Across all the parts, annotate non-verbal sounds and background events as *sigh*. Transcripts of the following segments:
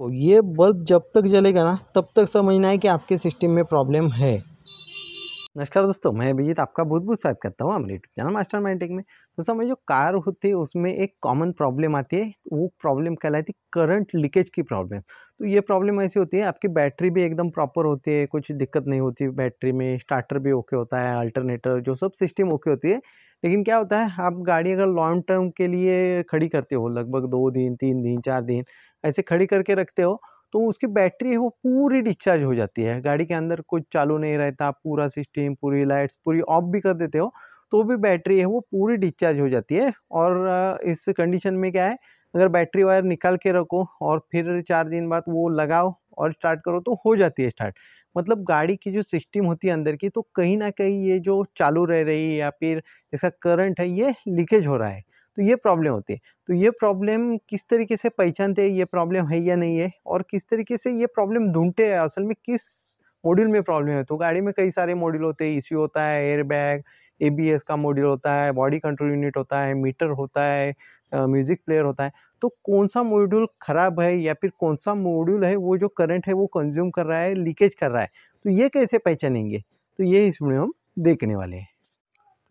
और तो ये बल्ब जब तक जलेगा ना तब तक समझना है कि आपके सिस्टम में प्रॉब्लम है नमस्कार दोस्तों मैं अभिजीत आपका बहुत बहुत स्वागत करता हूँ हमारे यूट्यूब चैनल मास्टर माइंडिक में दोस्तों हमें जो कार होती है उसमें एक कॉमन प्रॉब्लम आती है वो प्रॉब्लम कहलाती है करंट लीकेज की प्रॉब्लम तो ये प्रॉब्लम ऐसी होती है आपकी बैटरी भी एकदम प्रॉपर होती है कुछ दिक्कत नहीं होती बैटरी में स्टार्टर भी ओके होता है अल्टरनेटर जो सब सिस्टम ओके होती है लेकिन क्या होता है आप गाड़ी अगर लॉन्ग टर्म के लिए खड़ी करते हो लगभग दो दिन तीन दिन चार दिन ऐसे खड़ी करके रखते हो तो उसकी बैटरी है वो पूरी डिस्चार्ज हो जाती है गाड़ी के अंदर कुछ चालू नहीं रहता पूरा सिस्टम पूरी लाइट्स पूरी ऑफ भी कर देते हो तो भी बैटरी है वो पूरी डिस्चार्ज हो जाती है और इस कंडीशन में क्या है अगर बैटरी वायर निकाल के रखो और फिर चार दिन बाद वो लगाओ और स्टार्ट करो तो हो जाती है स्टार्ट मतलब गाड़ी की जो सिस्टम होती है अंदर की तो कहीं ना कहीं ये जो चालू रह रही है या फिर इसका करंट है ये लीकेज हो रहा है तो ये प्रॉब्लम होती है तो ये प्रॉब्लम किस तरीके से पहचानते हैं ये प्रॉब्लम है या नहीं है और किस तरीके से ये प्रॉब्लम ढूंढते हैं असल में किस मॉड्यूल में प्रॉब्लम है तो गाड़ी में कई सारे मॉड्यूल होते हैं ई होता है एयर बैग ए का मॉड्यूल होता है बॉडी कंट्रोल यूनिट होता है मीटर होता है म्यूज़िक प्लेयर होता है तो कौन सा मॉड्यूल ख़राब है या फिर कौन सा मॉड्यूल है वो जो करंट है वो कंज्यूम कर रहा है लीकेज कर रहा है तो ये कैसे पहचानेंगे तो ये इसमें हम देखने वाले हैं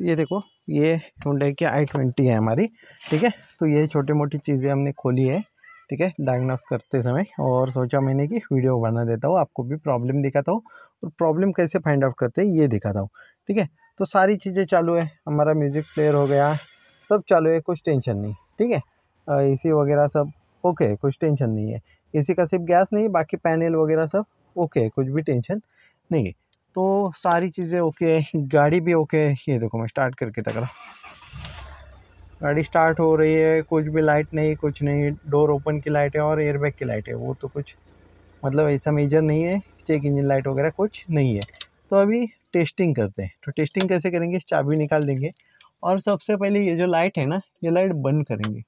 ये देखो ये ढूंढे की आई ट्वेंटी है हमारी ठीक है तो ये छोटी मोटी चीज़ें हमने खोली है ठीक है डायग्नोस करते समय और सोचा मैंने कि वीडियो बना देता हूँ आपको भी प्रॉब्लम दिखाता हूँ और प्रॉब्लम कैसे फाइंड आउट करते हैं ये दिखाता हूँ ठीक है तो सारी चीज़ें चालू है हमारा म्यूज़िक प्लेयर हो गया सब चालू है कुछ टेंशन नहीं ठीक है ए वगैरह सब ओके कुछ टेंशन नहीं है ए का सिर्फ गैस नहीं बाकी पैनल वगैरह सब ओके कुछ भी टेंशन नहीं है तो सारी चीज़ें ओके गाड़ी भी ओके ये देखो मैं स्टार्ट करके तक रहा गाड़ी स्टार्ट हो रही है कुछ भी लाइट नहीं कुछ नहीं डोर ओपन की लाइट है और एयरबैग की लाइट है वो तो कुछ मतलब ऐसा मेजर नहीं है चेक इंजन लाइट वगैरह कुछ नहीं है तो अभी टेस्टिंग करते हैं तो टेस्टिंग कैसे करेंगे चाबी निकाल देंगे और सबसे पहले ये जो लाइट है ना ये लाइट बंद करेंगे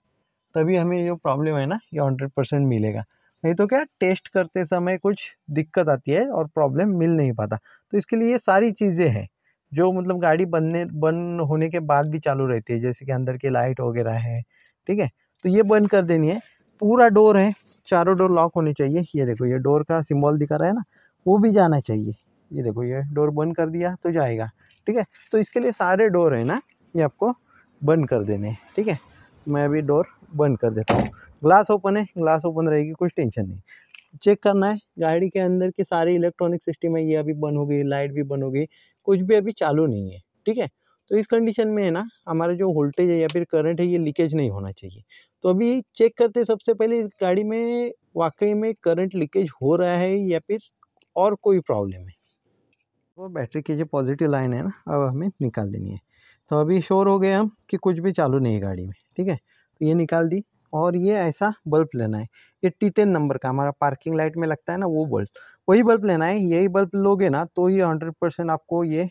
तभी हमें जो प्रॉब्लम है ना ये हंड्रेड परसेंट मिलेगा नहीं तो क्या टेस्ट करते समय कुछ दिक्कत आती है और प्रॉब्लम मिल नहीं पाता तो इसके लिए ये सारी चीज़ें हैं जो मतलब गाड़ी बनने बंद होने के बाद भी चालू रहती है जैसे कि अंदर की लाइट वगैरह है ठीक है तो ये बंद कर देनी है पूरा डोर है चारों डोर लॉक होने चाहिए ये देखो ये डोर का सिम्बॉल दिखा रहा है ना वो भी जाना चाहिए ये देखो ये डोर बंद कर दिया तो जाएगा ठीक है तो इसके लिए सारे डोर है ना ये आपको बंद कर देने हैं ठीक है मैं अभी डोर बंद कर देता हूँ ग्लास ओपन है ग्लास ओपन रहेगी कुछ टेंशन नहीं चेक करना है गाड़ी के अंदर की सारी इलेक्ट्रॉनिक सिस्टम है ये अभी बंद हो गई लाइट भी बंद हो गई कुछ भी अभी चालू नहीं है ठीक है तो इस कंडीशन में है ना हमारा जो वोल्टेज है या फिर करंट है ये लीकेज नहीं होना चाहिए तो अभी चेक करते सबसे पहले इस गाड़ी में वाकई में करंट लीकेज हो रहा है या फिर और कोई प्रॉब्लम है वो बैटरी की जो पॉजिटिव लाइन है ना अब हमें निकाल देनी है तो अभी शोर हो गए हम कि कुछ भी चालू नहीं है गाड़ी में ठीक है तो ये निकाल दी और ये ऐसा बल्ब लेना है ये टी टेन नंबर का हमारा पार्किंग लाइट में लगता है ना वो बल्ब वही बल्ब लेना है यही बल्ब लोगे ना तो ये हंड्रेड परसेंट आपको ये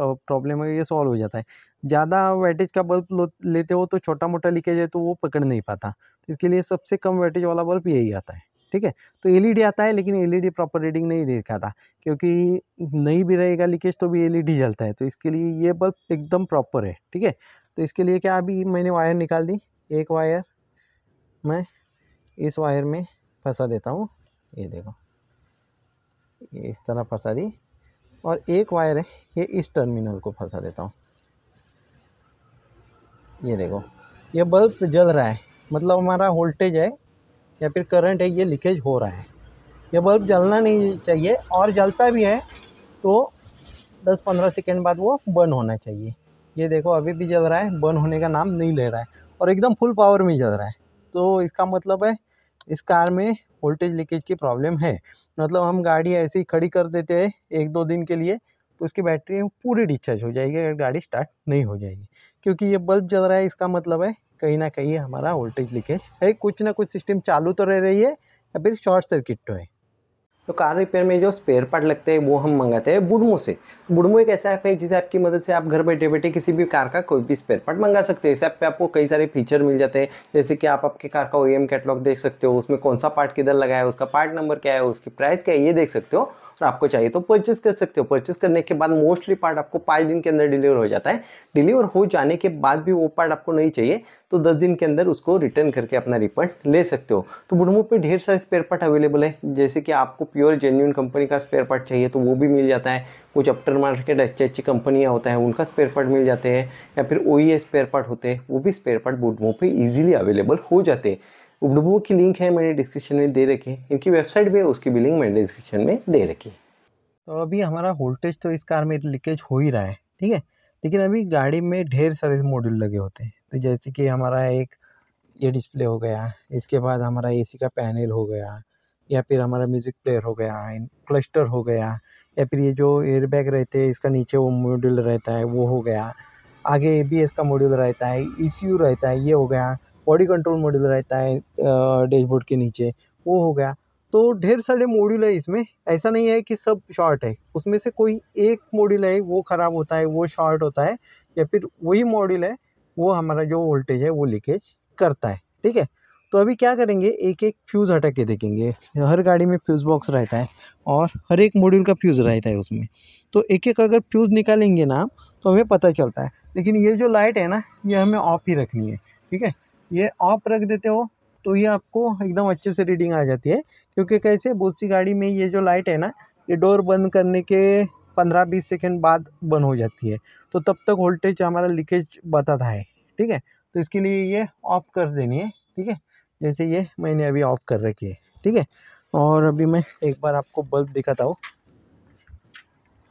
प्रॉब्लम है ये सॉल्व हो जाता है ज़्यादा वेटेज का बल्ब लेते हो तो छोटा मोटा लीकेज है तो वो पकड़ नहीं पाता तो इसके लिए सबसे कम वेटेज वाला बल्ब यही आता है ठीक है तो एलईडी e आता है लेकिन एलईडी प्रॉपर रीडिंग नहीं दिखाता क्योंकि नहीं भी रहेगा लीकेज तो भी एलईडी e जलता है तो इसके लिए ये बल्ब एकदम प्रॉपर है ठीक है तो इसके लिए क्या अभी मैंने वायर निकाल दी एक वायर मैं इस वायर में फंसा देता हूँ ये देखो ये इस तरह फंसा दी और एक वायर है ये इस टर्मिनल को फंसा देता हूँ ये देखो ये बल्ब जल रहा है मतलब हमारा वोल्टेज है या फिर करंट है ये लीकेज हो रहा है ये बल्ब जलना नहीं चाहिए और जलता भी है तो 10-15 सेकेंड बाद वो बर्न होना चाहिए ये देखो अभी भी जल रहा है बर्न होने का नाम नहीं ले रहा है और एकदम फुल पावर में जल रहा है तो इसका मतलब है इस कार में वोल्टेज लीकेज की प्रॉब्लम है मतलब हम गाड़ी ऐसे ही खड़ी कर देते हैं एक दो दिन के लिए तो उसकी बैटरी पूरी डिस्चार्ज हो जाएगी अगर गाड़ी स्टार्ट नहीं हो जाएगी क्योंकि ये बल्ब जल रहा है इसका मतलब है कहीं ना कहीं हमारा वोल्टेज लीकेज है कुछ ना कुछ सिस्टम चालू तो रह रही है या फिर शॉर्ट सर्किट तो है तो कार रिपेयर में जो स्पेयर पार्ट लगते हैं वो हम मंगाते हैं बुडमो से बुडमो एक ऐसा ऐप है जिसे आपकी मदद से आप घर बैठे बैठे किसी भी कार का कोई भी स्पेयर पार्ट मंगा सकते हैं इस ऐप पे आपको कई सारे फीचर मिल जाते हैं जैसे कि आप आपके कार का ओ एम कैटलॉग देख सकते हो उसमें कौन सा पार्ट किधर लगा है उसका पार्ट नंबर क्या है उसकी प्राइस क्या है ये देख सकते हो तो आपको चाहिए तो परचेस कर सकते हो परचेस करने के बाद मोस्टली पार्ट आपको पाँच दिन के अंदर डिलीवर हो जाता है डिलीवर हो जाने के बाद भी वो पार्ट आपको नहीं चाहिए तो दस दिन के अंदर उसको रिटर्न करके अपना रिफंड ले सकते हो तो बुडमो पे ढेर सारे स्पेयर पार्ट अवेलेबल है जैसे कि आपको प्योर जेन्यून कंपनी का स्पेयर पार्ट चाहिए तो वो भी मिल जाता है कुछ अपटर मार्केट अच्छी अच्छी कंपनियाँ होता है उनका स्पेयर पार्ट मिल जाते हैं या फिर ओ स्पेयर पार्ट होते हैं वो भी स्पेयर पार्ट बुडमो पर ईजिली अवेलेबल हो जाते हैं उपडुबो की लिंक है मैंने डिस्क्रिप्शन में दे रखी है इनकी वेबसाइट भी है उसकी भी लिंक मैंने डिस्क्रिप्शन में दे रखी है तो अभी हमारा वोल्टेज तो इस कार में लीकेज हो ही रहा है ठीक है लेकिन अभी गाड़ी में ढेर सारे मॉड्यूल लगे होते हैं तो जैसे कि हमारा एक ये डिस्प्ले हो गया इसके बाद हमारा ए का पैनल हो गया या फिर हमारा म्यूज़िक प्लेयर हो गया क्लस्टर हो गया या फिर ये जो एयरबैग रहते हैं इसका नीचे वो मॉड्यूल रहता है वो हो गया आगे ए बी एस का मॉड्यूल रहता है ई सी यू रहता है ये हो गया बॉडी कंट्रोल मॉड्यूल रहता है डैशबोर्ड के नीचे वो हो गया तो ढेर सारे मॉड्यूल है इसमें ऐसा नहीं है कि सब शॉर्ट है उसमें से कोई एक मॉड्यूल है वो ख़राब होता है वो शॉर्ट होता है या फिर वही मॉड्यूल है वो हमारा जो वोल्टेज है वो लीकेज करता है ठीक है तो अभी क्या करेंगे एक एक फ्यूज़ हटा के देखेंगे हर गाड़ी में फ्यूज़ बॉक्स रहता है और हर एक मॉड्यूल का फ्यूज़ रहता है उसमें तो एक एक अगर फ्यूज़ निकालेंगे ना तो हमें पता चलता है लेकिन ये जो लाइट है ना ये हमें ऑफ ही रखनी है ठीक है ये ऑफ रख देते हो तो ये आपको एकदम अच्छे से रीडिंग आ जाती है क्योंकि कैसे बहुत सी गाड़ी में ये जो लाइट है ना ये डोर बंद करने के पंद्रह बीस सेकेंड बाद बंद हो जाती है तो तब तक वोल्टेज हमारा लीकेज बताता है ठीक है तो इसके लिए ये ऑफ कर देनी है ठीक है जैसे ये मैंने अभी ऑफ कर रखी है ठीक है और अभी मैं एक बार आपको बल्ब दिखाता हूँ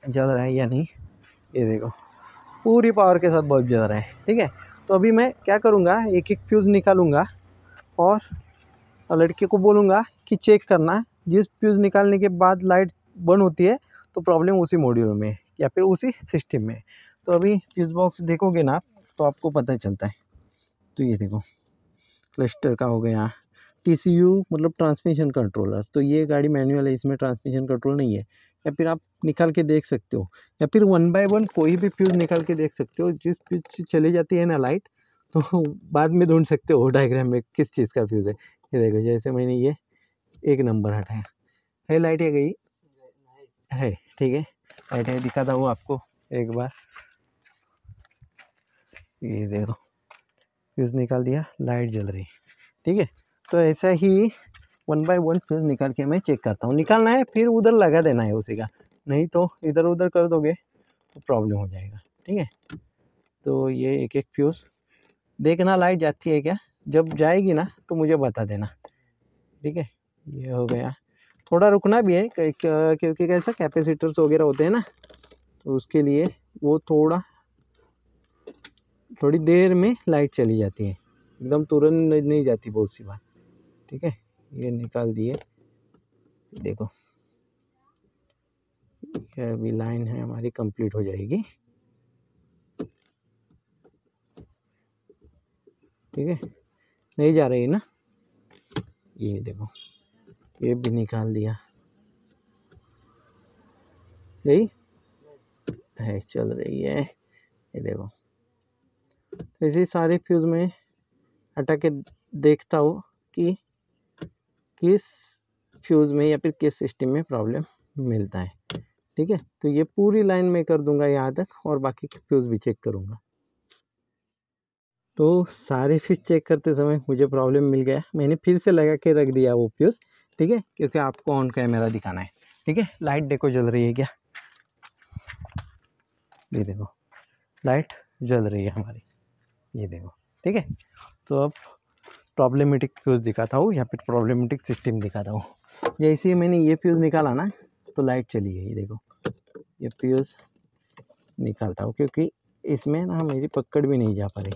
जल रहा है या नहीं ये देखो पूरी पावर के साथ बल्ब जल रहा है ठीक है तो अभी मैं क्या करूँगा एक एक फ्यूज़ निकालूंगा और लड़के को बोलूँगा कि चेक करना जिस फ्यूज़ निकालने के बाद लाइट बंद होती है तो प्रॉब्लम उसी मॉड्यूल में है या फिर उसी सिस्टम में तो अभी फ्यूज़ बॉक्स देखोगे ना तो आपको पता चलता है तो ये देखो क्लस्टर का हो गया टी मतलब ट्रांसमिशन कंट्रोलर तो ये गाड़ी मैनुअल है इसमें ट्रांसमिशन कंट्रोल नहीं है या फिर आप निकाल के देख सकते हो या फिर वन बाय वन कोई भी फ्यूज़ निकाल के देख सकते हो जिस फ्यूज से चली जाती है ना लाइट तो *laughs* बाद में ढूंढ सकते हो डायग्राम में किस चीज़ का फ्यूज़ है ये देखो जैसे मैंने ये एक नंबर हटाया है लाइट है गई है ठीक है लाइट है दिखाता हूँ आपको एक बार ये देखो फ्यूज़ निकाल दिया लाइट जल रही ठीक है तो ऐसा ही वन बाय वन फ्यूज़ निकाल के मैं चेक करता हूँ निकालना है फिर उधर लगा देना है उसी का नहीं तो इधर उधर कर दोगे तो प्रॉब्लम हो जाएगा ठीक है तो ये एक एक फ्यूज़ देखना लाइट जाती है क्या जब जाएगी ना तो मुझे बता देना ठीक है ये हो गया थोड़ा रुकना भी है क्योंकि कैसा कैपेसिटर्स वगैरह होते हैं ना तो उसके लिए वो थोड़ा थोड़ी देर में लाइट चली जाती है एकदम तुरंत नहीं जाती बहुत सी बार ठीक है ये निकाल दिए देखो ये अभी लाइन है हमारी कंप्लीट हो जाएगी ठीक है नहीं जा रही ना ये देखो ये भी निकाल दिया यही है चल रही है ये देखो इसी सारे फ्यूज़ में हटा के देखता हूँ कि किस फ्यूज़ में या फिर किस सिस्टम में प्रॉब्लम मिलता है ठीक है तो ये पूरी लाइन में कर दूंगा यहाँ तक और बाकी के फ्यूज़ भी चेक करूँगा तो सारे फ्यूज़ चेक करते समय मुझे प्रॉब्लम मिल गया मैंने फिर से लगा के रख दिया वो फ्यूज़ ठीक है क्योंकि आपको ऑन कैमरा दिखाना है ठीक है लाइट देखो जल रही है क्या ये देखो लाइट जल रही है हमारी ये देखो ठीक है तो अब प्रॉब्लमेटिक फ्यूज़ दिखाता हूँ या फिर प्रॉब्लमेटिक सिस्टम दिखाता हूँ जैसे ही मैंने ये फ्यूज़ निकाला ना तो लाइट चली गई देखो ये फ्यूज़ निकालता हूँ क्योंकि इसमें ना मेरी पकड़ भी नहीं जा पा रही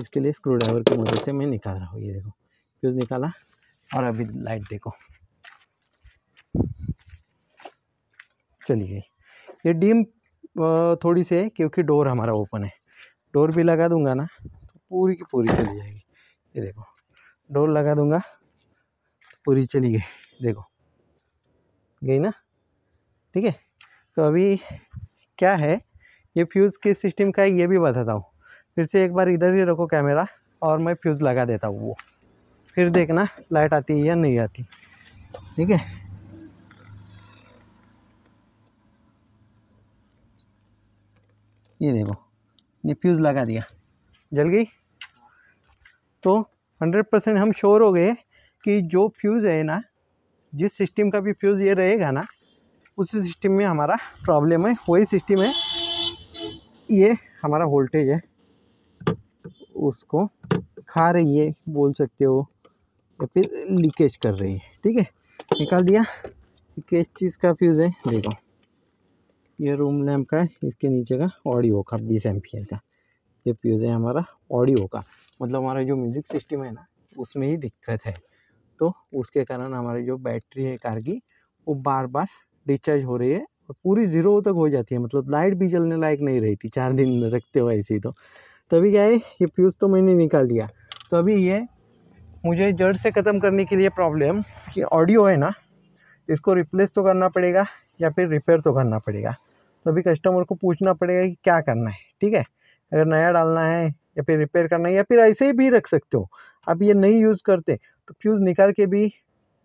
इसके लिए स्क्रू ड्राइवर की मदद से मैं निकाल रहा हूँ ये देखो फ्यूज़ निकाला और अभी लाइट देखो चली गई ये डीम थोड़ी सी है क्योंकि डोर हमारा ओपन है डोर भी लगा दूंगा ना तो पूरी की पूरी चली जाएगी ये देखो डोर लगा दूंगा पूरी चली गई देखो गई ना ठीक है तो अभी क्या है ये फ्यूज़ किस सिस्टम का है ये भी बताता हूँ फिर से एक बार इधर ही रखो कैमरा और मैं फ्यूज़ लगा देता हूँ वो फिर देखना लाइट आती है या नहीं आती ठीक है ये देखो ये फ्यूज़ लगा दिया जल गई तो हंड्रेड परसेंट हम श्योर हो गए कि जो फ्यूज़ है ना जिस सिस्टम का भी फ्यूज़ ये रहेगा ना उसी सिस्टम में हमारा प्रॉब्लम है वही सिस्टम है ये हमारा वोल्टेज है उसको खा रही है बोल सकते हो या फिर लीकेज कर रही है ठीक है निकाल दिया किस चीज़ का फ्यूज़ है देखो ये रूम लैम्प का है इसके नीचे का ऑडियो का बीस एम का ये फ्यूज़ है हमारा ऑडियो का मतलब हमारा जो म्यूज़िक सिस्टम है ना उसमें ही दिक्कत है तो उसके कारण हमारी जो बैटरी है कार की वो बार बार डिस्चार्ज हो रही है और पूरी ज़ीरो तक हो जाती है मतलब लाइट भी जलने लायक नहीं रहती चार दिन रखते हुए ऐसे ही तो तभी तो क्या है ये फ्यूज़ तो मैंने निकाल दिया तो अभी ये मुझे जड़ से ख़त्म करने के लिए प्रॉब्लम कि ऑडियो है ना इसको रिप्लेस तो करना पड़ेगा या फिर रिपेयर तो करना पड़ेगा तो अभी कस्टमर को पूछना पड़ेगा कि क्या करना है ठीक है अगर नया डालना है या फिर रिपेयर करना या फिर ऐसे ही भी रख सकते हो आप ये नहीं यूज़ करते तो फ्यूज़ निकाल के भी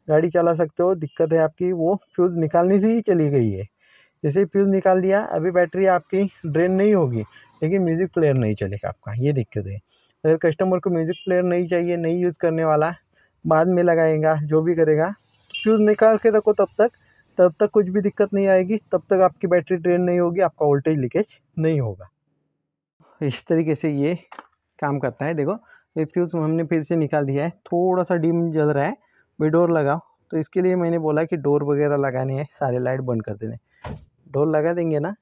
गाड़ी चला सकते हो दिक्कत है आपकी वो फ्यूज़ निकालने से ही चली गई है जैसे ही फ्यूज़ निकाल दिया अभी बैटरी आपकी ड्रेन नहीं होगी लेकिन म्यूज़िक प्लेयर नहीं चलेगा आपका ये दिक्कत है अगर कस्टमर को म्यूज़िक प्लेयर नहीं चाहिए नहीं यूज़ करने वाला बाद में लगाएगा जो भी करेगा फ्यूज़ तो निकाल के रखो तब तक तब तक कुछ भी दिक्कत नहीं आएगी तब तक आपकी बैटरी ड्रेन नहीं होगी आपका वोल्टेज लीकेज नहीं होगा इस तरीके से ये काम करता है देखो ये फ्यूज़ हमने फिर से निकाल दिया है थोड़ा सा डिम जल रहा है वे डोर लगाओ तो इसके लिए मैंने बोला कि डोर वगैरह लगाने हैं सारे लाइट बंद कर देने डोर लगा देंगे ना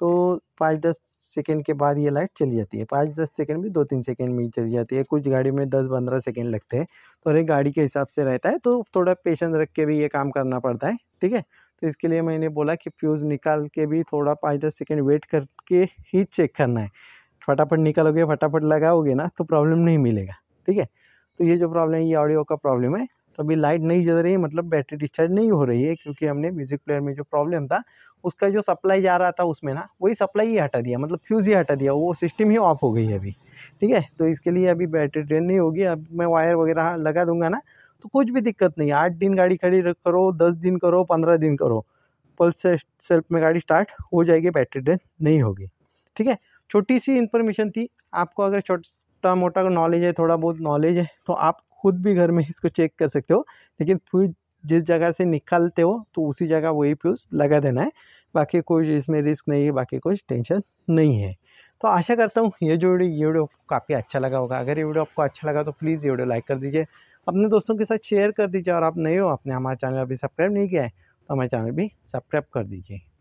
तो पाँच दस सेकेंड के बाद ये लाइट चली जाती है पाँच दस सेकेंड भी दो तीन सेकेंड में ही चली जाती है कुछ गाड़ी में दस पंद्रह सेकेंड लगते हैं तो हर गाड़ी के हिसाब से रहता है तो थोड़ा पेशेंस रख के भी ये काम करना पड़ता है ठीक है तो इसके लिए मैंने बोला कि फ्यूज़ निकाल के भी थोड़ा पाँच दस सेकेंड वेट करके ही चेक करना है फटाफट निकलोगे फटाफट लगाओगे ना तो प्रॉब्लम नहीं मिलेगा ठीक है तो ये जो प्रॉब्लम है ये ऑडियो का प्रॉब्लम है तो अभी लाइट नहीं जल रही है मतलब बैटरी डिस्चार्ज नहीं हो रही है क्योंकि हमने म्यूज़िक प्लेयर में जो प्रॉब्लम था उसका जो सप्लाई जा रहा था उसमें ना वही सप्लाई ही हटा दिया मतलब फ्यूज़ ही हटा दिया वो सिस्टम ही ऑफ हो गई है अभी ठीक है तो इसके लिए अभी बैटरी ड्रेन नहीं होगी अब मैं वायर वगैरह लगा दूंगा ना तो कुछ भी दिक्कत नहीं आठ दिन गाड़ी खड़ी करो दस दिन करो पंद्रह दिन करो पल्स सेल्फ में गाड़ी स्टार्ट हो जाएगी बैटरी ड्रेन नहीं होगी ठीक है छोटी सी इन्फॉर्मेशन थी आपको अगर छोटा मोटा नॉलेज है थोड़ा बहुत नॉलेज है तो आप खुद भी घर में इसको चेक कर सकते हो लेकिन फ्यूज जिस जगह से निकालते हो तो उसी जगह वही फ्यूज़ लगा देना है बाकी कोई इसमें रिस्क नहीं है बाकी कुछ टेंशन नहीं है तो आशा करता हूँ ये जो वीडियो ये वीडियो काफ़ी अच्छा लगा होगा अगर ये वीडियो आपको अच्छा लगा तो प्लीज़ ये वीडियो लाइक कर दीजिए अपने दोस्तों के साथ शेयर कर दीजिए और आप नए हो आपने हमारा चैनल अभी सब्सक्राइब नहीं किया है तो हमारे चैनल भी सब्सक्राइब कर दीजिए